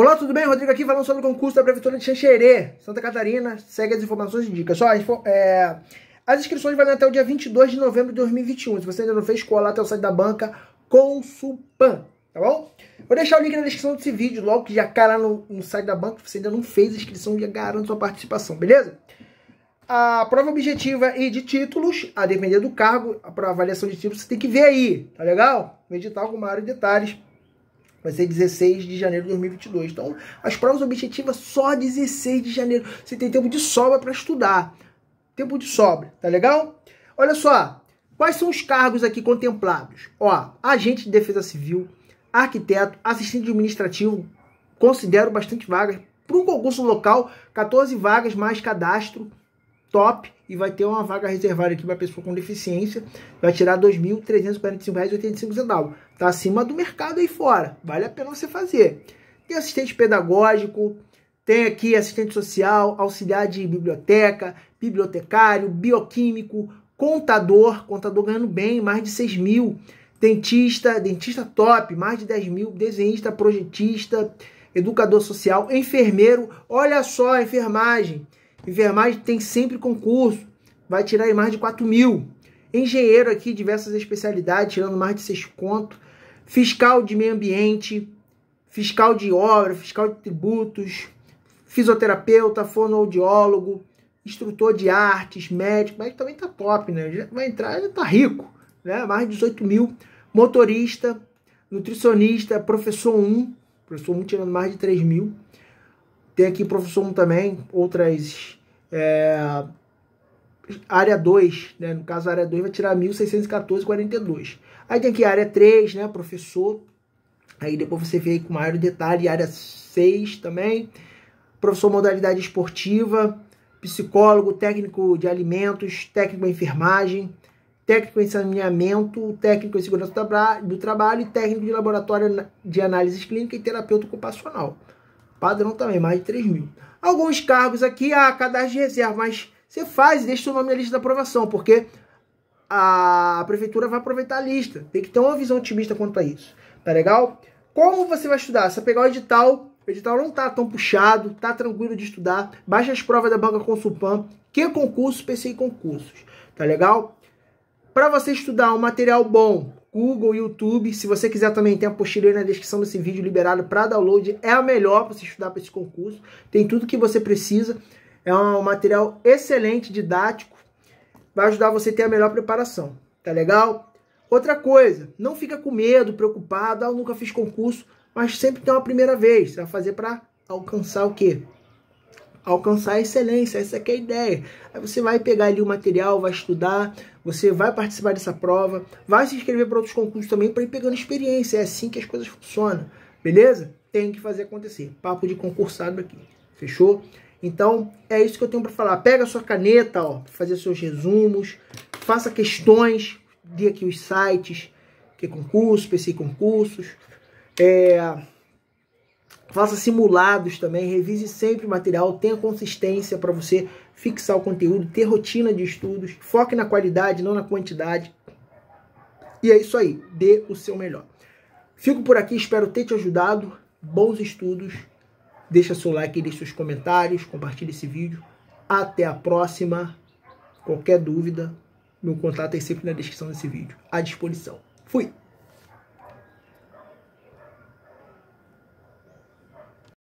Olá, tudo bem? Rodrigo aqui falando sobre o concurso da Prefeitura de Xanxerê, Santa Catarina. Segue as informações e dicas. Só, é, as inscrições vão até o dia 22 de novembro de 2021. Se você ainda não fez, cola até o site da banca Consulpan, tá bom? Vou deixar o link na descrição desse vídeo, logo que já cai lá no, no site da banca. Se você ainda não fez a inscrição, já garanto sua participação, beleza? A prova objetiva e de títulos, a depender do cargo, a avaliação de títulos, você tem que ver aí, tá legal? Meditar com maiores detalhes Vai ser 16 de janeiro de 2022. Então, as provas objetivas só 16 de janeiro. Você tem tempo de sobra para estudar. Tempo de sobra, tá legal? Olha só, quais são os cargos aqui contemplados? Ó, agente de defesa civil, arquiteto, assistente administrativo, considero bastante vagas. Para um concurso local, 14 vagas mais cadastro top e vai ter uma vaga reservada aqui para pessoa com deficiência, vai tirar R$ 2.345,85, tá acima do mercado aí fora, vale a pena você fazer. Tem assistente pedagógico, tem aqui assistente social, auxiliar de biblioteca, bibliotecário, bioquímico, contador, contador ganhando bem, mais de 6 mil, dentista, dentista top, mais de 10 mil, desenhista, projetista, educador social, enfermeiro, olha só, enfermagem, Enfermagem tem sempre concurso, vai tirar aí mais de 4 mil. Engenheiro aqui, diversas especialidades, tirando mais de 6 conto. Fiscal de meio ambiente, fiscal de obra, fiscal de tributos, fisioterapeuta, fonoaudiólogo, instrutor de artes, médico, mas também tá top, né? Já vai entrar, já tá rico, né? Mais de 18 mil. Motorista, nutricionista, professor 1, professor 1 tirando mais de 3 mil. Tem aqui professor 1 também, outras. É, área 2, né? No caso, a área 2 vai tirar 1.614,42. Aí tem aqui a área 3, né? Professor. Aí depois você vê com maior detalhe, área 6 também. Professor modalidade esportiva, psicólogo, técnico de alimentos, técnico em enfermagem, técnico em saneamento, técnico em segurança do trabalho, e técnico de laboratório de análise clínica e terapeuta ocupacional. Padrão também, mais de 3 mil. Alguns cargos aqui, a ah, cadastro de reserva, mas você faz e deixa seu nome na lista da aprovação, porque a prefeitura vai aproveitar a lista. Tem que ter uma visão otimista quanto a isso. Tá legal? Como você vai estudar? Você pegar o edital, o edital não tá tão puxado, tá tranquilo de estudar. Baixa as provas da banca Consulpam, que é concurso, e concursos. Tá legal? Para você estudar um material bom, Google, YouTube. Se você quiser também, tem a postilha na descrição desse vídeo liberado para download. É a melhor para você estudar para esse concurso. Tem tudo que você precisa. É um material excelente, didático. Vai ajudar você a ter a melhor preparação. Tá legal? Outra coisa, não fica com medo, preocupado. Ah, eu nunca fiz concurso. Mas sempre tem uma primeira vez. Você vai fazer para alcançar o quê? alcançar a excelência. Essa é a ideia. Aí você vai pegar ali o material, vai estudar, você vai participar dessa prova, vai se inscrever para outros concursos também para ir pegando experiência. É assim que as coisas funcionam, beleza? Tem que fazer acontecer. Papo de concursado aqui. Fechou? Então, é isso que eu tenho para falar. Pega a sua caneta, ó, fazer seus resumos, faça questões, dê aqui os sites, que concursos é concurso, PC concursos, é Faça simulados também, revise sempre o material, tenha consistência para você fixar o conteúdo, ter rotina de estudos, foque na qualidade, não na quantidade. E é isso aí, dê o seu melhor. Fico por aqui, espero ter te ajudado. Bons estudos. Deixa seu like, deixa seus comentários, compartilhe esse vídeo. Até a próxima. Qualquer dúvida, meu contato é sempre na descrição desse vídeo, à disposição. Fui!